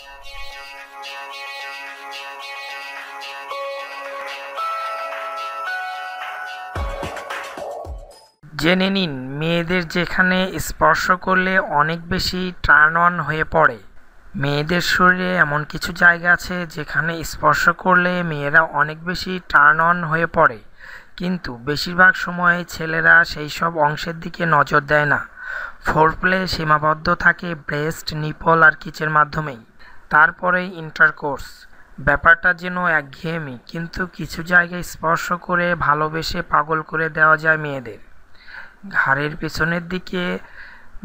জেনে নিন মেয়েদের যেখানে স্পর্শ করলে অনেক বেশি টার্ন অন হয়ে পড়ে মেয়েদের শরীরে এমন কিছু জায়গা আছে যেখানে স্পর্শ করলে মেয়েরা অনেক বেশি টার্ন অন হয়ে পড়ে কিন্তু বেশিরভাগ সময় ছেলেরা সেই সব অংশের দিকে নজর দেয় না প্লে সীমাবদ্ধ থাকে ব্রেস্ট নিপল আর কিচের মাধ্যমেই তারপরে ইন্টারকোর্স ব্যাপারটা যেন একঘেয়েমি কিন্তু কিছু জায়গায় স্পর্শ করে ভালোবেসে পাগল করে দেওয়া যায় মেয়েদের ঘাড়ের পেছনের দিকে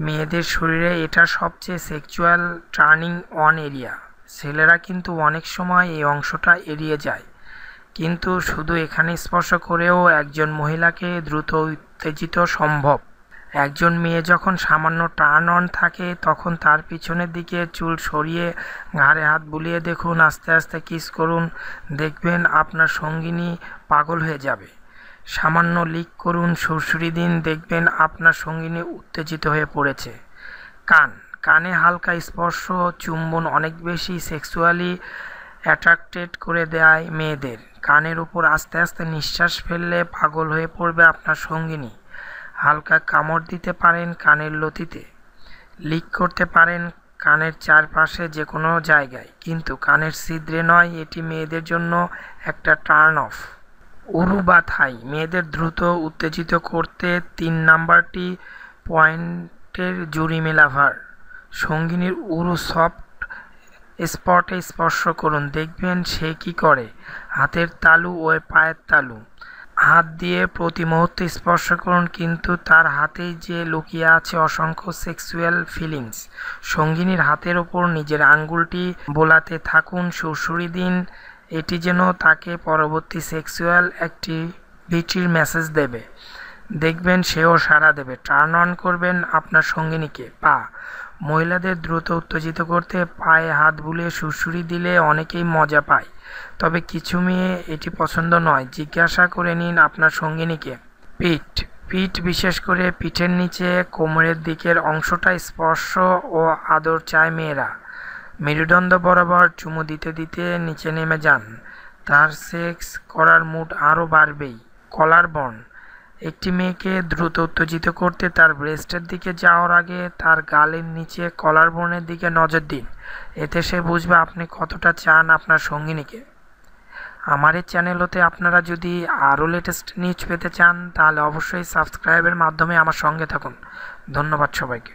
মেয়েদের শরীরে এটা সবচেয়ে সেক্সুয়াল টার্নিং অন এরিয়া ছেলেরা কিন্তু অনেক সময় এই অংশটা এড়িয়ে যায় কিন্তু শুধু এখানে স্পর্শ করেও একজন মহিলাকে দ্রুত উত্তেজিত সম্ভব একজন মেয়ে যখন সামান্য টার্ন অন থাকে তখন তার পিছনের দিকে চুল সরিয়ে ঘাড়ে হাত বুলিয়ে দেখুন আস্তে আস্তে কিস করুন দেখবেন আপনার সঙ্গিনী পাগল হয়ে যাবে সামান্য লিক করুন সুরসুরি দিন দেখবেন আপনার সঙ্গিনী উত্তেজিত হয়ে পড়েছে কান কানে হালকা স্পর্শ চুম্বন অনেক বেশি সেক্সুয়ালি অ্যাট্রাক্টেড করে দেয় মেয়েদের কানের উপর আস্তে আস্তে নিঃশ্বাস ফেললে পাগল হয়ে পড়বে আপনার সঙ্গিনী হালকা কামড় দিতে পারেন কানের লতিতে লিক করতে পারেন কানের চারপাশে যে কোনো জায়গায় কিন্তু কানের ছিদ্রে নয় এটি মেয়েদের জন্য একটা টার্ন অফ উরু বা থাই মেয়েদের দ্রুত উত্তেজিত করতে তিন নাম্বারটি পয়েন্টের জুরি মেলাভার সঙ্গিনীর উরু সফট স্পটে স্পর্শ করুন দেখবেন সে কি করে হাতের তালু ও পায়ের তালু হাত দিয়ে প্রতি মুহূর্তে স্পর্শ করুন কিন্তু তার হাতেই যে লুকিয়ে আছে অসংখ্য সেক্সুয়াল ফিলিংস সঙ্গিনীর হাতের ওপর নিজের আঙ্গুলটি বোলাতে থাকুন সুরসুরি দিন এটি যেন তাকে পরবর্তী সেক্সুয়াল অ্যাক্টিভিটির মেসেজ দেবে দেখবেন সেও সাড়া দেবে টার্ন অন করবেন আপনার সঙ্গিনীকে পা মহিলাদের দ্রুত উত্তেজিত করতে পায়ে হাত বুলিয়ে সুড়সুড়ি দিলে অনেকেই মজা পায় তবে কিছু মেয়ে এটি পছন্দ নয় জিজ্ঞাসা করে নিন আপনার সঙ্গিনীকে পিঠ পিঠ বিশেষ করে পিঠের নিচে কোমরের দিকের অংশটা স্পর্শ ও আদর চায় মেয়েরা মেরুদণ্ড বরাবর চুমু দিতে দিতে নিচে নেমে যান তার সেক্স করার মুড আরও বাড়বেই কলার বন একটি মেয়েকে দ্রুত উত্তেজিত করতে তার ব্রেস্টের দিকে যাওয়ার আগে তার গালের নিচে কলার বোনের দিকে নজর দিন এতে সে বুঝবে আপনি কতটা চান আপনার সঙ্গিনীকে আমার এই চ্যানেল হতে আপনারা যদি আরও লেটেস্ট নিউজ পেতে চান তাহলে অবশ্যই সাবস্ক্রাইবের মাধ্যমে আমার সঙ্গে থাকুন ধন্যবাদ সবাইকে